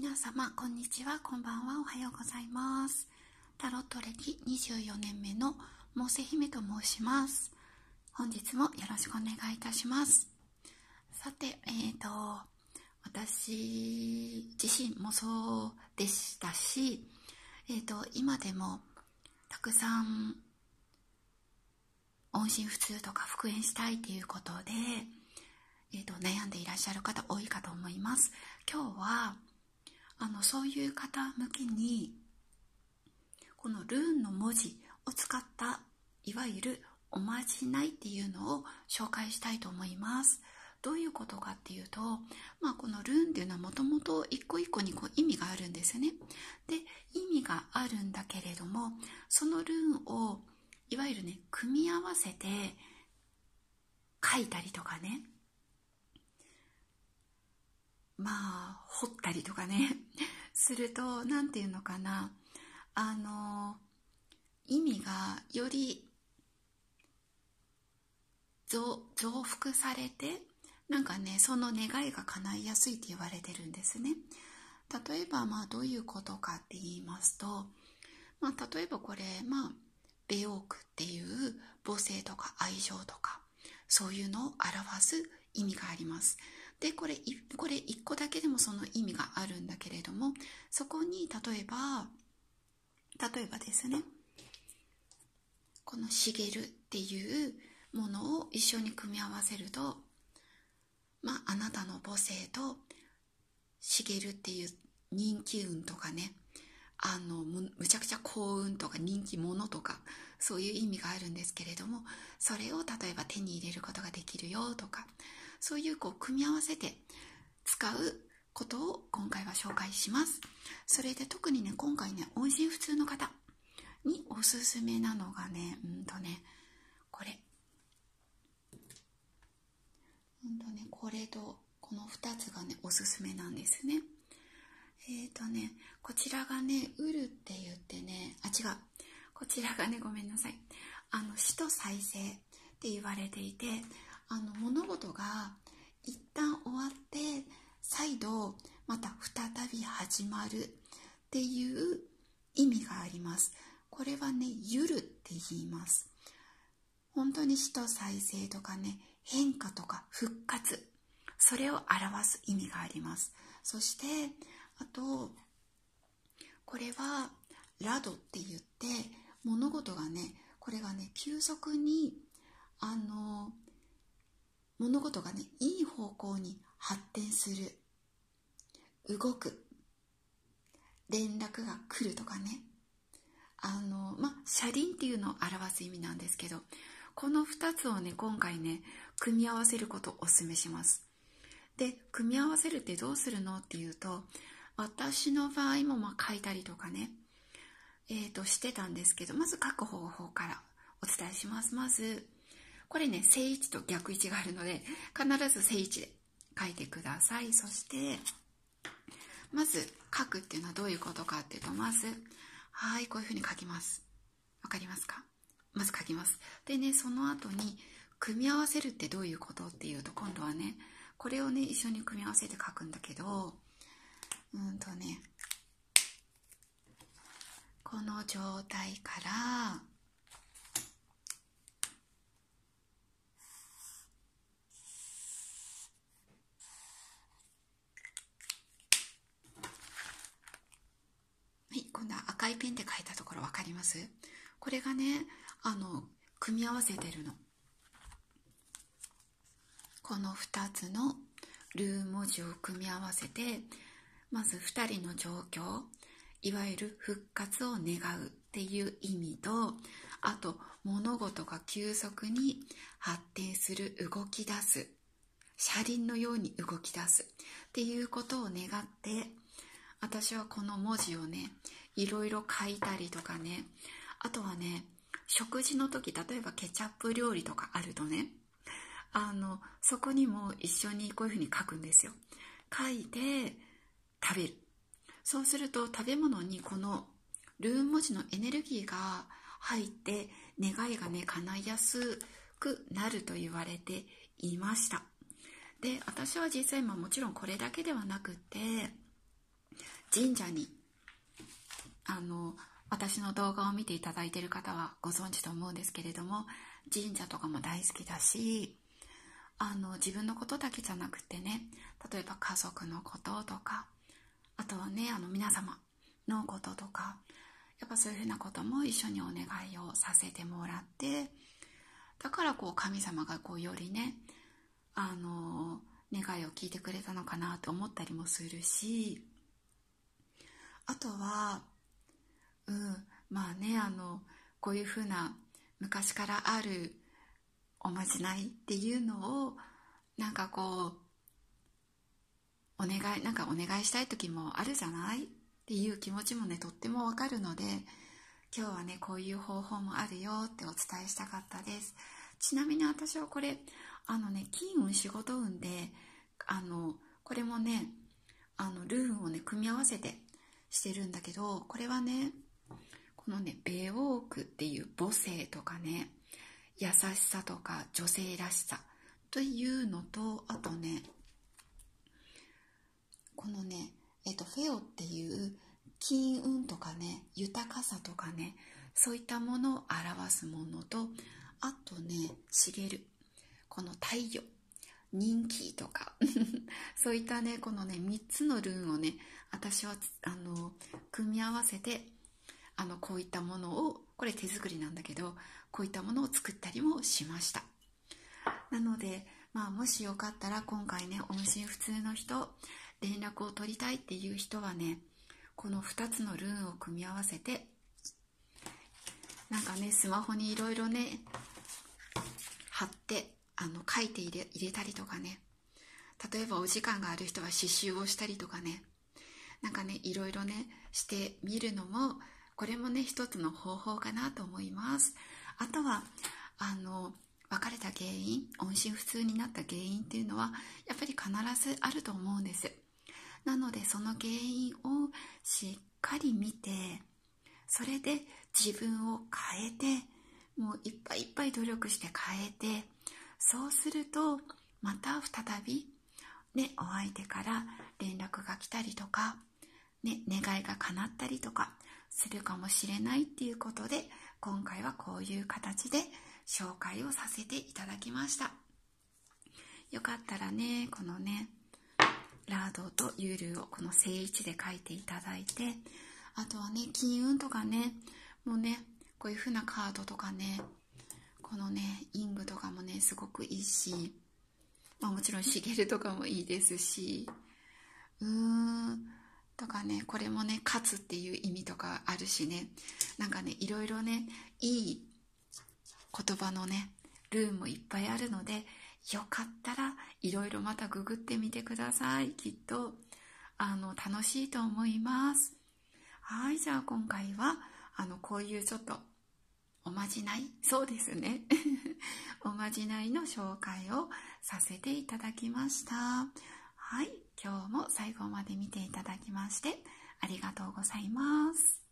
皆様こんにちはこんばんはおはようございますタロット歴24年目のモセ姫と申します本日もよろしくお願いいたしますさてえーと私自身もそうでしたしえーと今でもたくさん音信不通とか復縁したいということでえーと悩んでいらっしゃる方多いかと思います今日はあのそういう方向けにこのルーンの文字を使ったいわゆるおまじないっていうのを紹介したいと思います。どういうことかっていうと、まあ、このルーンっていうのはもともと一個一個にこう意味があるんですね。で意味があるんだけれどもそのルーンをいわゆるね組み合わせて書いたりとかねまあ掘ったりとかね すると何て言うのかなあの意味がより増幅されてなんかねその願いが叶いやすいって言われてるんですね例えばまあどういうことかって言いますと、まあ、例えばこれまあベオークっていう母性とか愛情とかそういうのを表す意味がありますでこれこれ1個だけでもその意味があるんだけれどもそこに例えば例えばですねこの「しげる」っていうものを一緒に組み合わせると、まあ、あなたの母性と「しげる」っていう人気運とかねあのむむちゃくちゃ幸運とか人気者とかそういう意味があるんですけれどもそれを例えば手に入れることができるよとかそういうこう組み合わせて使うことを今回は紹介しますそれで特にね今回ね音信不通の方におすすめなのがねうんとねこれうんとねこれとこの2つがねおすすめなんですねえっ、ー、とねこちらがねウルって言ってねあ違うこちらがねごめんなさいあの死と再生って言われていてあの物事が一旦終わって再度また再び始まるっていう意味がありますこれはね「ゆる」って言います本当に死と再生とかね変化とか復活それを表す意味がありますそしてあとこれは「ラド」って言って物事がねこれがね急速にあの物事がねいい方向に発展する動く連絡が来るとかねあのまあ車輪っていうのを表す意味なんですけどこの2つをね今回ね組み合わせることをお勧めしますで組み合わせるってどうするのっていうと私の場合もまあ書いたりとかねえー、としてたんですけどまず書く方法からお伝えしますまずこれね正位置と逆位置があるので必ず正位置で書いてくださいそしてまず書くっていうのはどういうことかっていうとまずはいこういうふうに書きますわかりますかまず書きますでねその後に組み合わせるってどういうことっていうと今度はねこれをね一緒に組み合わせて書くんだけどうんとねこの状態からこんな赤いペンで書いたところ分かりますこれがねあの組み合わせてるのこの2つのルー文字を組み合わせてまず2人の状況いわゆる復活を願うっていう意味とあと物事が急速に発展する動き出す車輪のように動き出すっていうことを願って私はこの文字をねいろいろ書いたりとかねあとはね食事の時例えばケチャップ料理とかあるとねあのそこにも一緒にこういうふうに書くんですよ書いて食べるそうすると食べ物にこのルーン文字のエネルギーが入って願いがね叶いやすくなると言われていましたで私は実際、まあ、もちろんこれだけではなくて神社にあの私の動画を見ていただいている方はご存知と思うんですけれども神社とかも大好きだしあの自分のことだけじゃなくてね例えば家族のこととかあとはねあの皆様のこととかやっぱそういうふうなことも一緒にお願いをさせてもらってだからこう神様がこうよりねあの願いを聞いてくれたのかなと思ったりもするしあとは、うん、まあね、あの、こういうふうな昔からあるおまじないっていうのを、なんかこう、お願い、なんかお願いしたい時もあるじゃないっていう気持ちもね、とってもわかるので、今日はね、こういう方法もあるよってお伝えしたかったです。ちなみに私はこれ、あのね、金運、仕事運で、あの、これもね、あの、ルーンをね、組み合わせてしてるんだけどこれはねこのねベオークっていう母性とかね優しさとか女性らしさというのとあとねこのねえっとフェオっていう金運とかね豊かさとかねそういったものを表すものとあとね茂るこの太陽人気とか そういったねこのね3つのルーンをね私はあの組み合わせてあのこういったものをこれ手作りなんだけどこういったものを作ったりもしましたなので、まあ、もしよかったら今回ね音信不通の人連絡を取りたいっていう人はねこの2つのルーンを組み合わせてなんかねスマホにいろいろね貼ってあの書いて入れ入れたりとかね例えばお時間がある人は刺繍をしたりとかねなんかねいろいろねしてみるのもこれもね一つの方法かなと思いますあとはあの別れた原因音信不通になった原因っていうのはやっぱり必ずあると思うんですなのでその原因をしっかり見てそれで自分を変えてもういっぱいいっぱい努力して変えてそうするとまた再び、ね、お相手から連絡が来たりとか、ね、願いが叶ったりとかするかもしれないっていうことで今回はこういう形で紹介をさせていただきましたよかったらねこのねラードとユールをこの正位置で書いていただいてあとはね金運とかねもうねこういう風なカードとかねこのねイングとかもねすごくいいし、まあ、もちろんシゲルとかもいいですしうーんとかねこれもね「勝つ」っていう意味とかあるしねなんかねいろいろねいい言葉のねルームいっぱいあるのでよかったらいろいろまたググってみてくださいきっとあの楽しいと思いますはいじゃあ今回はあのこういうちょっとおまじないそうですね。おまじないの紹介をさせていただきました。はい。今日も最後まで見ていただきまして、ありがとうございます。